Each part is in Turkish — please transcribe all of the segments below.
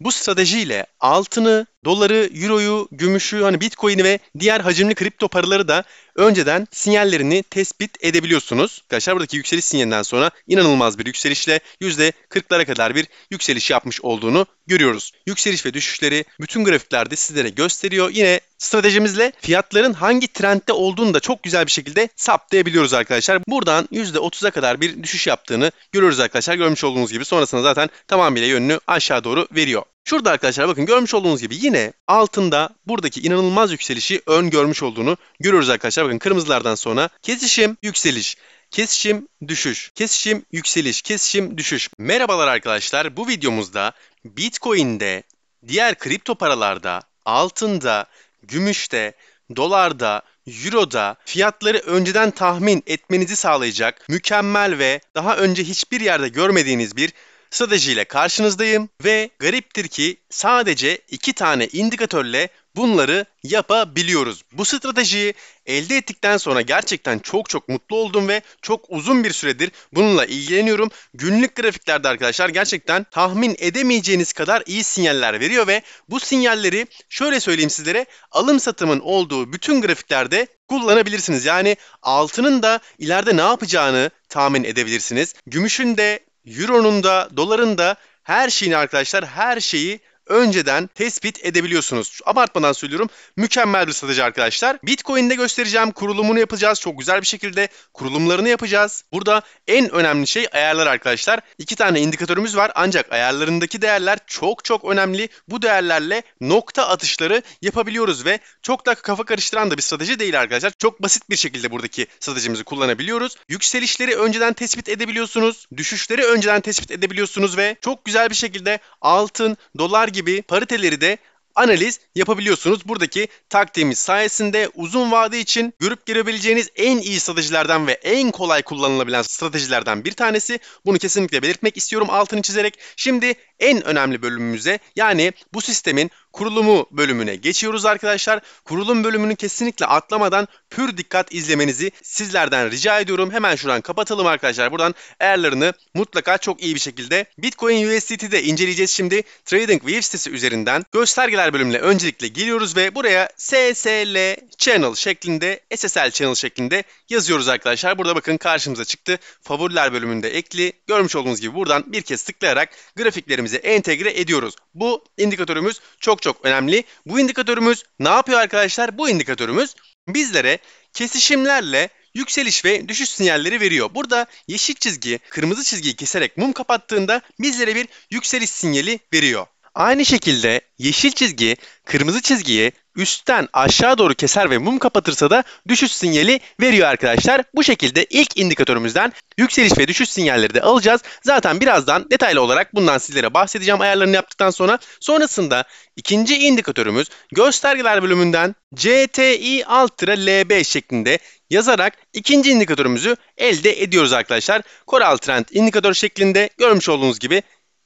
Bu stratejiyle altını doları, euroyu, gümüşü, hani bitcoin'i ve diğer hacimli kripto paraları da önceden sinyallerini tespit edebiliyorsunuz. Arkadaşlar buradaki yükseliş sinyalinden sonra inanılmaz bir yükselişle %40'lara kadar bir yükseliş yapmış olduğunu görüyoruz. Yükseliş ve düşüşleri bütün grafiklerde sizlere gösteriyor. Yine stratejimizle fiyatların hangi trendte olduğunu da çok güzel bir şekilde saptayabiliyoruz arkadaşlar. Buradan %30'a kadar bir düşüş yaptığını görüyoruz arkadaşlar. Görmüş olduğunuz gibi sonrasında zaten tamamıyla yönünü aşağı doğru veriyor. Şurada arkadaşlar bakın görmüş olduğunuz gibi yine altında buradaki inanılmaz yükselişi ön görmüş olduğunu görüyoruz arkadaşlar. Bakın kırmızılardan sonra kesişim, yükseliş. Kesişim, düşüş. Kesişim, yükseliş. Kesişim, düşüş. Merhabalar arkadaşlar. Bu videomuzda Bitcoin'de, diğer kripto paralarda, altında, gümüşte, dolarda, Euro'da fiyatları önceden tahmin etmenizi sağlayacak mükemmel ve daha önce hiçbir yerde görmediğiniz bir stratejiyle karşınızdayım ve gariptir ki sadece iki tane indikatörle bunları yapabiliyoruz. Bu stratejiyi elde ettikten sonra gerçekten çok çok mutlu oldum ve çok uzun bir süredir bununla ilgileniyorum. Günlük grafiklerde arkadaşlar gerçekten tahmin edemeyeceğiniz kadar iyi sinyaller veriyor ve bu sinyalleri şöyle söyleyeyim sizlere alım satımın olduğu bütün grafiklerde kullanabilirsiniz. Yani altının da ileride ne yapacağını tahmin edebilirsiniz. Gümüşün de Euro'nun da, doların da her şeyini arkadaşlar her şeyi önceden tespit edebiliyorsunuz. Abartmadan söylüyorum mükemmel bir strateji arkadaşlar. Bitcoin'de göstereceğim kurulumunu yapacağız. Çok güzel bir şekilde kurulumlarını yapacağız. Burada en önemli şey ayarlar arkadaşlar. İki tane indikatörümüz var ancak ayarlarındaki değerler çok çok önemli. Bu değerlerle nokta atışları yapabiliyoruz ve çok da kafa karıştıran da bir strateji değil arkadaşlar. Çok basit bir şekilde buradaki stratejimizi kullanabiliyoruz. Yükselişleri önceden tespit edebiliyorsunuz. Düşüşleri önceden tespit edebiliyorsunuz ve çok güzel bir şekilde altın, dolar gibi pariteleri de analiz yapabiliyorsunuz. Buradaki taktiğimiz sayesinde uzun vade için görüp görebileceğiniz en iyi stratejilerden ve en kolay kullanılabilen stratejilerden bir tanesi. Bunu kesinlikle belirtmek istiyorum altını çizerek. Şimdi en önemli bölümümüze yani bu sistemin kurulumu bölümüne geçiyoruz arkadaşlar. Kurulum bölümünü kesinlikle atlamadan pür dikkat izlemenizi sizlerden rica ediyorum. Hemen şuradan kapatalım arkadaşlar. Buradan eğerlerini mutlaka çok iyi bir şekilde Bitcoin USDT'de inceleyeceğiz şimdi. TradingView sitesi üzerinden göstergeler bölümüne öncelikle giriyoruz ve buraya SSL Channel şeklinde SSL Channel şeklinde yazıyoruz arkadaşlar. Burada bakın karşımıza çıktı. Favoriler bölümünde ekli. Görmüş olduğunuz gibi buradan bir kez tıklayarak grafiklerimizi entegre ediyoruz. Bu indikatörümüz çok çok önemli. Bu indikatörümüz ne yapıyor arkadaşlar? Bu indikatörümüz bizlere kesişimlerle yükseliş ve düşüş sinyalleri veriyor. Burada yeşil çizgi kırmızı çizgiyi keserek mum kapattığında bizlere bir yükseliş sinyali veriyor. Aynı şekilde yeşil çizgi kırmızı çizgiyi üstten aşağı doğru keser ve mum kapatırsa da düşüş sinyali veriyor arkadaşlar. Bu şekilde ilk indikatörümüzden yükseliş ve düşüş sinyalleri de alacağız. Zaten birazdan detaylı olarak bundan sizlere bahsedeceğim ayarlarını yaptıktan sonra. Sonrasında ikinci indikatörümüz göstergeler bölümünden CTI alt LB şeklinde yazarak ikinci indikatörümüzü elde ediyoruz arkadaşlar. Coral Trend indikatör şeklinde görmüş olduğunuz gibi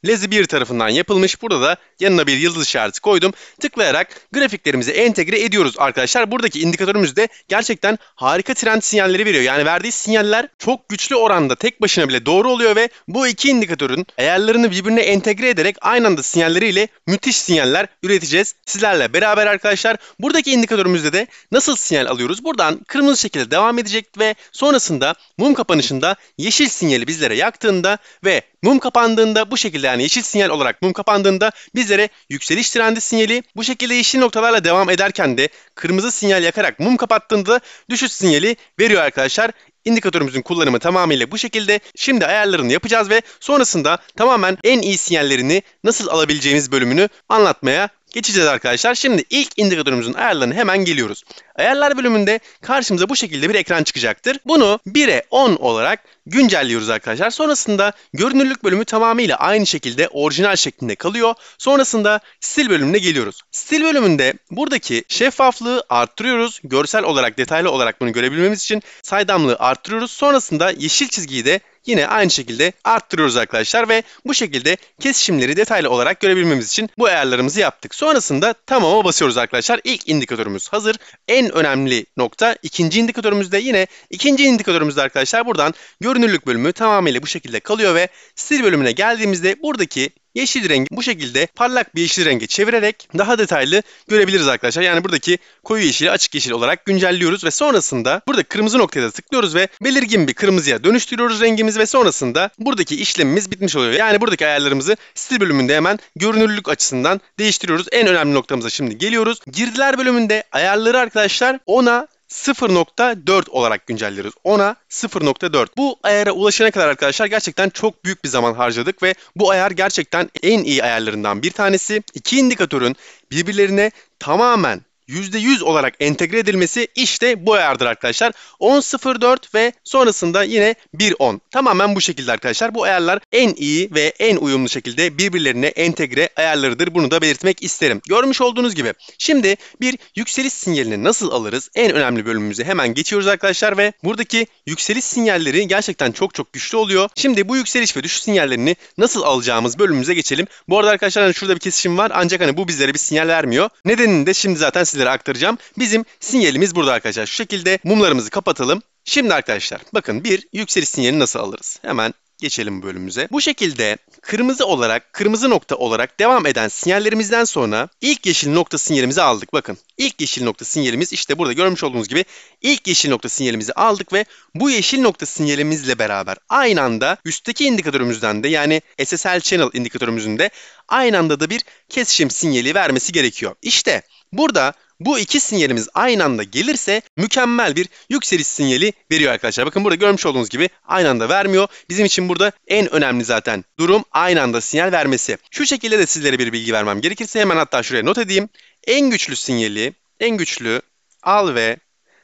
Lezi bir tarafından yapılmış. Burada da yanına bir yıldız işareti koydum. Tıklayarak grafiklerimizi entegre ediyoruz arkadaşlar. Buradaki indikatörümüz de gerçekten harika trend sinyalleri veriyor. Yani verdiği sinyaller çok güçlü oranda tek başına bile doğru oluyor ve bu iki indikatörün ayarlarını birbirine entegre ederek aynı anda sinyalleriyle müthiş sinyaller üreteceğiz. Sizlerle beraber arkadaşlar buradaki indikatörümüzde de nasıl sinyal alıyoruz? Buradan kırmızı şekilde devam edecek ve sonrasında mum kapanışında yeşil sinyali bizlere yaktığında ve mum kapandığında bu şekilde yani yeşil sinyal olarak mum kapandığında bizlere yükseliş trendi sinyali, bu şekilde yeşil noktalarla devam ederken de kırmızı sinyal yakarak mum kapattığında düşüş sinyali veriyor arkadaşlar. İndikatörümüzün kullanımı tamamıyla bu şekilde. Şimdi ayarlarını yapacağız ve sonrasında tamamen en iyi sinyallerini nasıl alabileceğimiz bölümünü anlatmaya geçeceğiz arkadaşlar. Şimdi ilk indikatörümüzün ayarlarını hemen geliyoruz. Ayarlar bölümünde karşımıza bu şekilde bir ekran çıkacaktır. Bunu 1'e 10 olarak güncelliyoruz arkadaşlar. Sonrasında görünürlük bölümü tamamıyla aynı şekilde orijinal şeklinde kalıyor. Sonrasında stil bölümüne geliyoruz. Stil bölümünde buradaki şeffaflığı arttırıyoruz. Görsel olarak detaylı olarak bunu görebilmemiz için saydamlığı arttırıyoruz. Sonrasında yeşil çizgiyi de yine aynı şekilde arttırıyoruz arkadaşlar ve bu şekilde kesişimleri detaylı olarak görebilmemiz için bu ayarlarımızı yaptık. Sonrasında tamama basıyoruz arkadaşlar. İlk indikatörümüz hazır. En önemli nokta ikinci indikatörümüzde yine ikinci indikatörümüzde arkadaşlar buradan görünürlük bölümü tamamıyla bu şekilde kalıyor ve stil bölümüne geldiğimizde buradaki yeşil rengi bu şekilde parlak bir yeşil renge çevirerek daha detaylı görebiliriz arkadaşlar. Yani buradaki koyu yeşili açık yeşil olarak güncelliyoruz ve sonrasında burada kırmızı noktaya da tıklıyoruz ve belirgin bir kırmızıya dönüştürüyoruz rengimiz ve sonrasında buradaki işlemimiz bitmiş oluyor. Yani buradaki ayarlarımızı stil bölümünde hemen görünürlük açısından değiştiriyoruz. En önemli noktamıza şimdi geliyoruz. Girdiler bölümünde ayarları arkadaşlar ona 0.4 olarak güncelleriz. Ona 0.4. Bu ayara ulaşana kadar arkadaşlar gerçekten çok büyük bir zaman harcadık ve bu ayar gerçekten en iyi ayarlarından bir tanesi. İki indikatörün birbirlerine tamamen %100 olarak entegre edilmesi işte bu ayardır arkadaşlar. 10.04 ve sonrasında yine 1.10. Tamamen bu şekilde arkadaşlar. Bu ayarlar en iyi ve en uyumlu şekilde birbirlerine entegre ayarlarıdır. Bunu da belirtmek isterim. Görmüş olduğunuz gibi. Şimdi bir yükseliş sinyalini nasıl alırız? En önemli bölümümüze hemen geçiyoruz arkadaşlar ve buradaki yükseliş sinyalleri gerçekten çok çok güçlü oluyor. Şimdi bu yükseliş ve düşüş sinyallerini nasıl alacağımız bölümümüze geçelim. Bu arada arkadaşlar hani şurada bir kesişim var ancak hani bu bizlere bir sinyal vermiyor. Nedenini de şimdi zaten size sizlere aktaracağım. Bizim sinyalimiz burada arkadaşlar. Şu şekilde mumlarımızı kapatalım. Şimdi arkadaşlar bakın bir yükseliş sinyali nasıl alırız? Hemen geçelim bölümümüze. Bu şekilde kırmızı olarak, kırmızı nokta olarak devam eden sinyallerimizden sonra ilk yeşil nokta sinyalimizi aldık. Bakın ilk yeşil nokta sinyalimiz işte burada görmüş olduğunuz gibi ilk yeşil nokta sinyalimizi aldık ve bu yeşil nokta sinyalimizle beraber aynı anda üstteki indikatörümüzden de yani SSL Channel indikatörümüzün de aynı anda da bir kesişim sinyali vermesi gerekiyor. İşte burada bu iki sinyalimiz aynı anda gelirse mükemmel bir yükseliş sinyali veriyor arkadaşlar. Bakın burada görmüş olduğunuz gibi aynı anda vermiyor. Bizim için burada en önemli zaten durum aynı anda sinyal vermesi. Şu şekilde de sizlere bir bilgi vermem gerekirse hemen hatta şuraya not edeyim. En güçlü sinyali, en güçlü al ve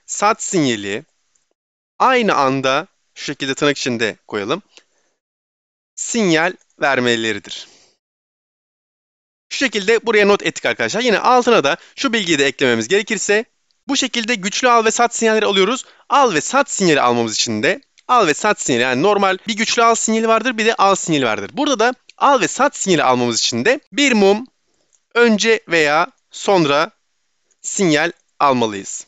sat sinyali aynı anda şu şekilde tırnak içinde koyalım. Sinyal vermeleridir. Şu şekilde buraya not ettik arkadaşlar. Yine altına da şu bilgiyi de eklememiz gerekirse bu şekilde güçlü al ve sat sinyalleri alıyoruz. Al ve sat sinyali almamız için de al ve sat sinyali yani normal bir güçlü al sinyali vardır bir de al sinyali vardır. Burada da al ve sat sinyali almamız için de bir mum önce veya sonra sinyal almalıyız.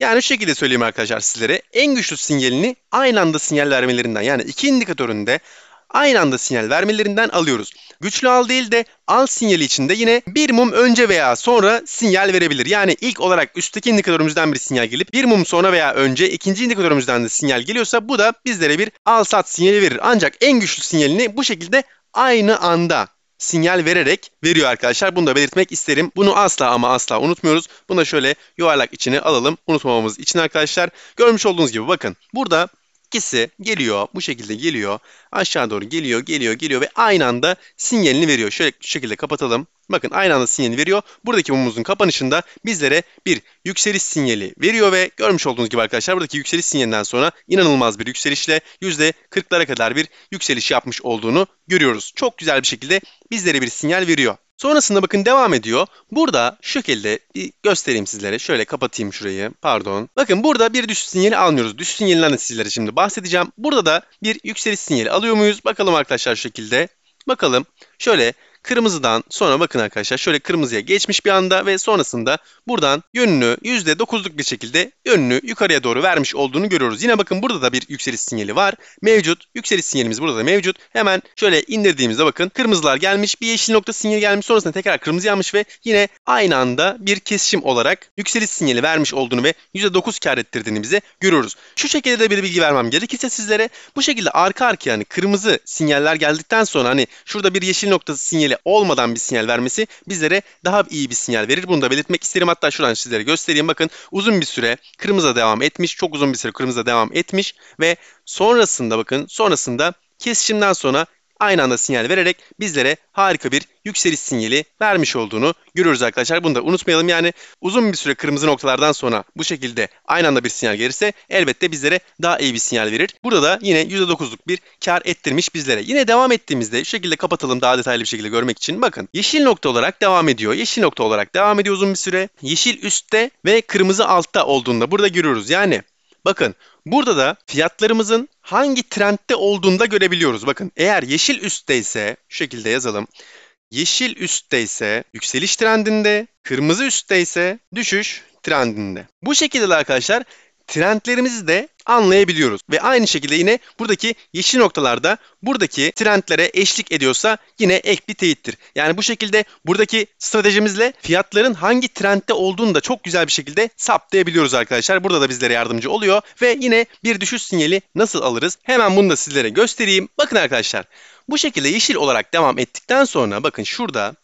Yani şu şekilde söyleyeyim arkadaşlar sizlere. En güçlü sinyalini aynı anda sinyal vermelerinden yani iki indikatöründe aynı anda sinyal vermelerinden alıyoruz. Güçlü al değil de al sinyali içinde yine bir mum önce veya sonra sinyal verebilir. Yani ilk olarak üstteki indikatörümüzden bir sinyal gelip bir mum sonra veya önce ikinci indikatörümüzden de sinyal geliyorsa bu da bizlere bir al sat sinyali verir. Ancak en güçlü sinyalini bu şekilde aynı anda sinyal vererek veriyor arkadaşlar. Bunu da belirtmek isterim. Bunu asla ama asla unutmuyoruz. Bunu da şöyle yuvarlak içine alalım. Unutmamamız için arkadaşlar. Görmüş olduğunuz gibi bakın. Burada İkisi geliyor bu şekilde geliyor. Aşağı doğru geliyor geliyor geliyor ve aynı anda sinyalini veriyor. Şöyle şu şekilde kapatalım. Bakın aynı anda sinyalini veriyor. Buradaki mumumuzun kapanışında bizlere bir yükseliş sinyali veriyor ve görmüş olduğunuz gibi arkadaşlar buradaki yükseliş sinyalinden sonra inanılmaz bir yükselişle %40'lara kadar bir yükseliş yapmış olduğunu görüyoruz. Çok güzel bir şekilde bizlere bir sinyal veriyor. Sonrasında bakın devam ediyor. Burada şu şekilde göstereyim sizlere. Şöyle kapatayım şurayı. Pardon. Bakın burada bir düşüş sinyali almıyoruz. Düşüş sinyalinden de sizlere şimdi bahsedeceğim. Burada da bir yükseliş sinyali alıyor muyuz? Bakalım arkadaşlar şu şekilde. Bakalım. Şöyle Kırmızıdan sonra bakın arkadaşlar şöyle kırmızıya geçmiş bir anda ve sonrasında buradan yönünü %9'luk bir şekilde yönünü yukarıya doğru vermiş olduğunu görüyoruz. Yine bakın burada da bir yükseliş sinyali var. Mevcut. Yükseliş sinyalimiz burada da mevcut. Hemen şöyle indirdiğimizde bakın kırmızılar gelmiş. Bir yeşil nokta sinyali gelmiş. Sonrasında tekrar kırmızı yanmış ve yine aynı anda bir kesişim olarak yükseliş sinyali vermiş olduğunu ve %9 kar ettirdiğini bize görüyoruz. Şu şekilde de bir bilgi vermem gerekirse sizlere bu şekilde arka arkaya yani kırmızı sinyaller geldikten sonra hani şurada bir yeşil nokta sinyali sinyali olmadan bir sinyal vermesi bizlere daha iyi bir sinyal verir. Bunu da belirtmek isterim. Hatta şuradan sizlere göstereyim. Bakın uzun bir süre kırmızıda devam etmiş. Çok uzun bir süre kırmızıda devam etmiş ve sonrasında bakın sonrasında kesişimden sonra aynı anda sinyal vererek bizlere harika bir yükseliş sinyali vermiş olduğunu görüyoruz arkadaşlar. Bunu da unutmayalım. Yani uzun bir süre kırmızı noktalardan sonra bu şekilde aynı anda bir sinyal gelirse elbette bizlere daha iyi bir sinyal verir. Burada da yine %9'luk bir kar ettirmiş bizlere. Yine devam ettiğimizde şu şekilde kapatalım daha detaylı bir şekilde görmek için. Bakın yeşil nokta olarak devam ediyor. Yeşil nokta olarak devam ediyor uzun bir süre. Yeşil üstte ve kırmızı altta olduğunda burada görüyoruz. Yani bakın Burada da fiyatlarımızın hangi trendte olduğunu da görebiliyoruz. Bakın eğer yeşil üstteyse şu şekilde yazalım. Yeşil üstteyse yükseliş trendinde, kırmızı üstteyse düşüş trendinde. Bu şekilde de arkadaşlar trendlerimizi de anlayabiliyoruz. Ve aynı şekilde yine buradaki yeşil noktalarda buradaki trendlere eşlik ediyorsa yine ek bir teyittir. Yani bu şekilde buradaki stratejimizle fiyatların hangi trendte olduğunu da çok güzel bir şekilde saptayabiliyoruz arkadaşlar. Burada da bizlere yardımcı oluyor ve yine bir düşüş sinyali nasıl alırız? Hemen bunu da sizlere göstereyim. Bakın arkadaşlar bu şekilde yeşil olarak devam ettikten sonra bakın şurada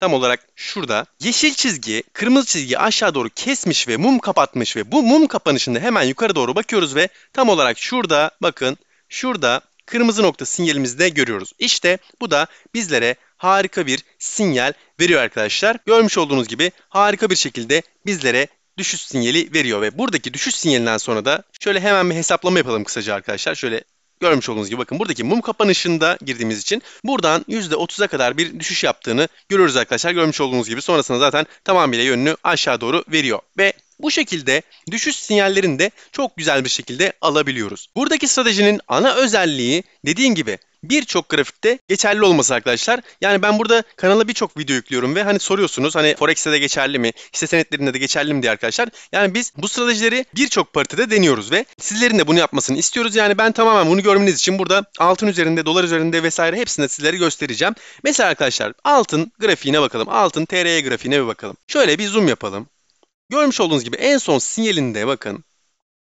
tam olarak şurada. Yeşil çizgi, kırmızı çizgi aşağı doğru kesmiş ve mum kapatmış ve bu mum kapanışında hemen yukarı doğru bakıyoruz ve tam olarak şurada bakın şurada kırmızı nokta sinyalimizi de görüyoruz. İşte bu da bizlere harika bir sinyal veriyor arkadaşlar. Görmüş olduğunuz gibi harika bir şekilde bizlere düşüş sinyali veriyor ve buradaki düşüş sinyalinden sonra da şöyle hemen bir hesaplama yapalım kısaca arkadaşlar. Şöyle görmüş olduğunuz gibi bakın buradaki mum kapanışında girdiğimiz için buradan %30'a kadar bir düşüş yaptığını görüyoruz arkadaşlar. Görmüş olduğunuz gibi sonrasında zaten tamamıyla yönünü aşağı doğru veriyor ve bu şekilde düşüş sinyallerini de çok güzel bir şekilde alabiliyoruz. Buradaki stratejinin ana özelliği dediğim gibi birçok grafikte geçerli olması arkadaşlar. Yani ben burada kanala birçok video yüklüyorum ve hani soruyorsunuz hani Forex'te de geçerli mi? Hisse senetlerinde de geçerli mi diye arkadaşlar. Yani biz bu stratejileri birçok paritede deniyoruz ve sizlerin de bunu yapmasını istiyoruz. Yani ben tamamen bunu görmeniz için burada altın üzerinde, dolar üzerinde vesaire hepsini sizlere göstereceğim. Mesela arkadaşlar altın grafiğine bakalım. Altın TRY grafiğine bir bakalım. Şöyle bir zoom yapalım. Görmüş olduğunuz gibi en son sinyalinde bakın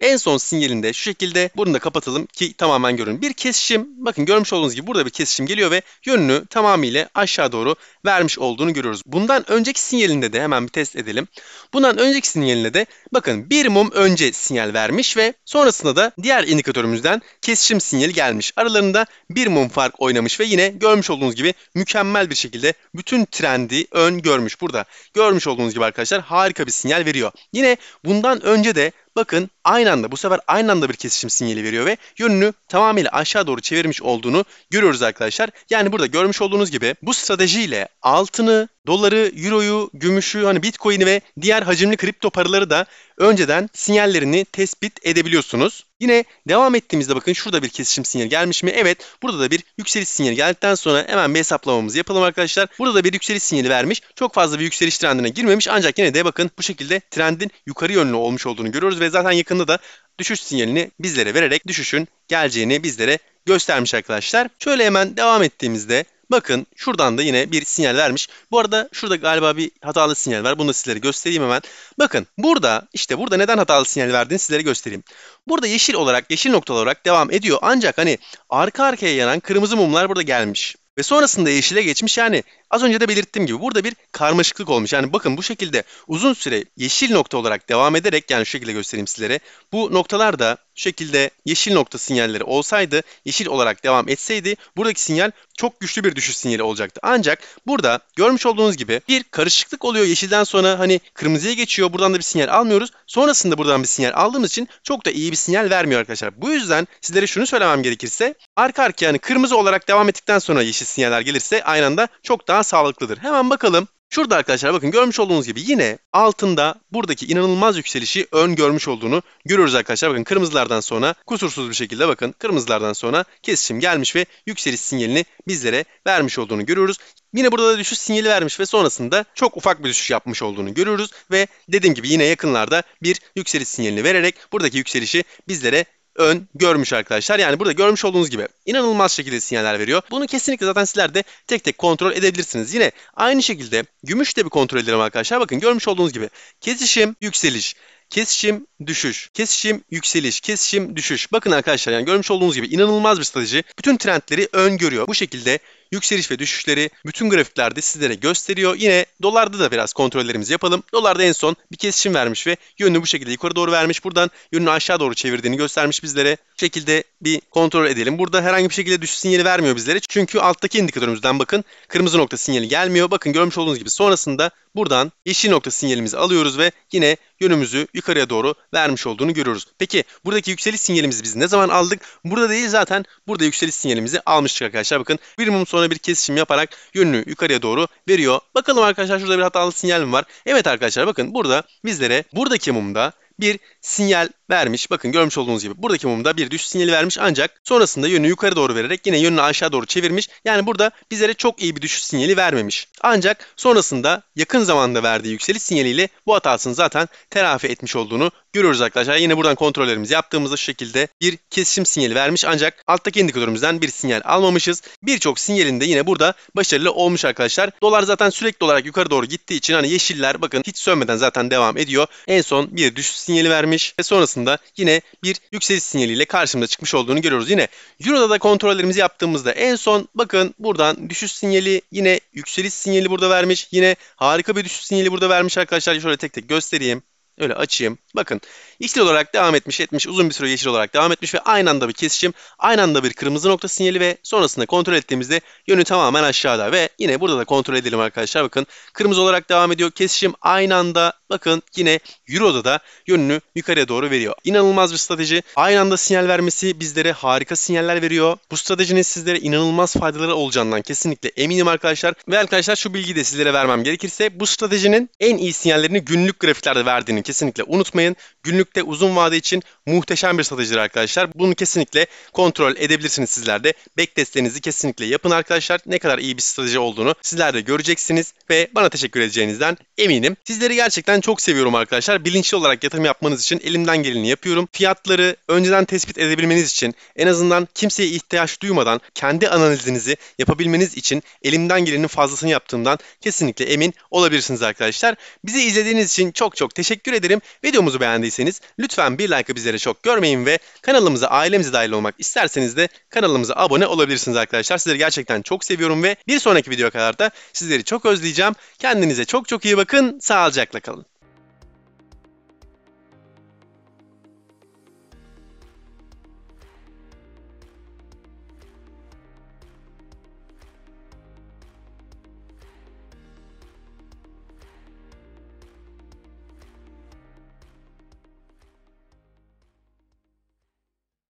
en son sinyalinde şu şekilde bunu da kapatalım ki tamamen görün. Bir kesişim bakın görmüş olduğunuz gibi burada bir kesişim geliyor ve yönünü tamamıyla aşağı doğru vermiş olduğunu görüyoruz. Bundan önceki sinyalinde de hemen bir test edelim. Bundan önceki sinyalinde de bakın bir mum önce sinyal vermiş ve sonrasında da diğer indikatörümüzden kesişim sinyali gelmiş. Aralarında bir mum fark oynamış ve yine görmüş olduğunuz gibi mükemmel bir şekilde bütün trendi ön görmüş. Burada görmüş olduğunuz gibi arkadaşlar harika bir sinyal veriyor. Yine bundan önce de Bakın aynı anda bu sefer aynı anda bir kesişim sinyali veriyor ve yönünü tamamıyla aşağı doğru çevirmiş olduğunu görüyoruz arkadaşlar. Yani burada görmüş olduğunuz gibi bu stratejiyle altını, doları, euroyu, gümüşü, hani bitcoin'i ve diğer hacimli kripto paraları da önceden sinyallerini tespit edebiliyorsunuz. Yine devam ettiğimizde bakın şurada bir kesişim sinyali gelmiş mi? Evet. Burada da bir yükseliş sinyali geldikten sonra hemen bir hesaplamamızı yapalım arkadaşlar. Burada da bir yükseliş sinyali vermiş. Çok fazla bir yükseliş trendine girmemiş ancak yine de bakın bu şekilde trendin yukarı yönlü olmuş olduğunu görüyoruz ve zaten yakında da düşüş sinyalini bizlere vererek düşüşün geleceğini bizlere göstermiş arkadaşlar. Şöyle hemen devam ettiğimizde Bakın şuradan da yine bir sinyal vermiş. Bu arada şurada galiba bir hatalı sinyal var. Bunu da sizlere göstereyim hemen. Bakın burada işte burada neden hatalı sinyal verdiğini sizlere göstereyim. Burada yeşil olarak yeşil noktalı olarak devam ediyor. Ancak hani arka arkaya yanan kırmızı mumlar burada gelmiş. Ve sonrasında yeşile geçmiş yani Az önce de belirttiğim gibi burada bir karmaşıklık olmuş. Yani bakın bu şekilde uzun süre yeşil nokta olarak devam ederek yani şu şekilde göstereyim sizlere. Bu noktalar da şu şekilde yeşil nokta sinyalleri olsaydı, yeşil olarak devam etseydi buradaki sinyal çok güçlü bir düşüş sinyali olacaktı. Ancak burada görmüş olduğunuz gibi bir karışıklık oluyor. Yeşilden sonra hani kırmızıya geçiyor. Buradan da bir sinyal almıyoruz. Sonrasında buradan bir sinyal aldığımız için çok da iyi bir sinyal vermiyor arkadaşlar. Bu yüzden sizlere şunu söylemem gerekirse arka arkaya yani kırmızı olarak devam ettikten sonra yeşil sinyaller gelirse aynı anda çok daha daha sağlıklıdır. Hemen bakalım. Şurada arkadaşlar bakın görmüş olduğunuz gibi yine altında buradaki inanılmaz yükselişi ön görmüş olduğunu görüyoruz arkadaşlar. Bakın kırmızılardan sonra kusursuz bir şekilde bakın kırmızılardan sonra kesişim gelmiş ve yükseliş sinyalini bizlere vermiş olduğunu görüyoruz. Yine burada da düşüş sinyali vermiş ve sonrasında çok ufak bir düşüş yapmış olduğunu görüyoruz ve dediğim gibi yine yakınlarda bir yükseliş sinyalini vererek buradaki yükselişi bizlere ön görmüş arkadaşlar. Yani burada görmüş olduğunuz gibi inanılmaz şekilde sinyaller veriyor. Bunu kesinlikle zaten sizler de tek tek kontrol edebilirsiniz. Yine aynı şekilde gümüş de bir kontrol edelim arkadaşlar. Bakın görmüş olduğunuz gibi kesişim, yükseliş kesişim düşüş, kesişim yükseliş, kesişim düşüş. Bakın arkadaşlar yani görmüş olduğunuz gibi inanılmaz bir strateji. Bütün trendleri öngörüyor. Bu şekilde yükseliş ve düşüşleri bütün grafiklerde sizlere gösteriyor. Yine dolarda da biraz kontrollerimizi yapalım. Dolarda en son bir kesişim vermiş ve yönünü bu şekilde yukarı doğru vermiş. Buradan yönünü aşağı doğru çevirdiğini göstermiş bizlere. Bu şekilde bir kontrol edelim. Burada herhangi bir şekilde düşüş sinyali vermiyor bizlere. Çünkü alttaki indikatörümüzden bakın kırmızı nokta sinyali gelmiyor. Bakın görmüş olduğunuz gibi sonrasında Buradan yeşil nokta sinyalimizi alıyoruz ve yine yönümüzü yukarıya doğru vermiş olduğunu görüyoruz. Peki buradaki yükseliş sinyalimizi biz ne zaman aldık? Burada değil zaten burada yükseliş sinyalimizi almıştık arkadaşlar. Bakın bir mum sonra bir kesişim yaparak yönünü yukarıya doğru veriyor. Bakalım arkadaşlar şurada bir hatalı sinyal mi var? Evet arkadaşlar bakın burada bizlere buradaki mumda bir sinyal vermiş. Bakın görmüş olduğunuz gibi buradaki mumda bir düşüş sinyali vermiş ancak sonrasında yönü yukarı doğru vererek yine yönünü aşağı doğru çevirmiş. Yani burada bizlere çok iyi bir düşüş sinyali vermemiş. Ancak sonrasında yakın zamanda verdiği yükseliş sinyaliyle bu hatasını zaten telafi etmiş olduğunu görüyoruz arkadaşlar. Yine buradan kontrollerimizi yaptığımızda şu şekilde bir kesişim sinyali vermiş ancak alttaki indikatörümüzden bir sinyal almamışız. Birçok sinyalinde yine burada başarılı olmuş arkadaşlar. Dolar zaten sürekli olarak yukarı doğru gittiği için hani yeşiller bakın hiç sönmeden zaten devam ediyor. En son bir düşüş sinyali vermiş ve sonrasında aslında yine bir yükseliş sinyaliyle karşımıza çıkmış olduğunu görüyoruz. Yine Euro'da da kontrollerimizi yaptığımızda en son bakın buradan düşüş sinyali yine yükseliş sinyali burada vermiş. Yine harika bir düşüş sinyali burada vermiş arkadaşlar. Şöyle tek tek göstereyim. Öyle açayım. Bakın yeşil olarak devam etmiş etmiş uzun bir süre yeşil olarak devam etmiş ve aynı anda bir kesişim aynı anda bir kırmızı nokta sinyali ve sonrasında kontrol ettiğimizde yönü tamamen aşağıda ve yine burada da kontrol edelim arkadaşlar bakın kırmızı olarak devam ediyor kesişim aynı anda bakın yine Euro'da da yönünü yukarıya doğru veriyor. İnanılmaz bir strateji. Aynı anda sinyal vermesi bizlere harika sinyaller veriyor. Bu stratejinin sizlere inanılmaz faydaları olacağından kesinlikle eminim arkadaşlar. Ve arkadaşlar şu bilgiyi de sizlere vermem gerekirse bu stratejinin en iyi sinyallerini günlük grafiklerde verdiğini kesinlikle unutmayın. Günlükte uzun vade için muhteşem bir satıcıdır arkadaşlar. Bunu kesinlikle kontrol edebilirsiniz sizler de. Back kesinlikle yapın arkadaşlar. Ne kadar iyi bir strateji olduğunu sizler de göreceksiniz ve bana teşekkür edeceğinizden eminim. Sizleri gerçekten çok seviyorum arkadaşlar. Bilinçli olarak yatırım yapmanız için elimden geleni yapıyorum. Fiyatları önceden tespit edebilmeniz için en azından kimseye ihtiyaç duymadan kendi analizinizi yapabilmeniz için elimden gelenin fazlasını yaptığımdan kesinlikle emin olabilirsiniz arkadaşlar. Bizi izlediğiniz için çok çok teşekkür ederim ederim. Videomuzu beğendiyseniz lütfen bir like'ı bizlere çok görmeyin ve kanalımıza ailemize dahil olmak isterseniz de kanalımıza abone olabilirsiniz arkadaşlar. Sizleri gerçekten çok seviyorum ve bir sonraki videoya kadar da sizleri çok özleyeceğim. Kendinize çok çok iyi bakın. Sağlıcakla kalın.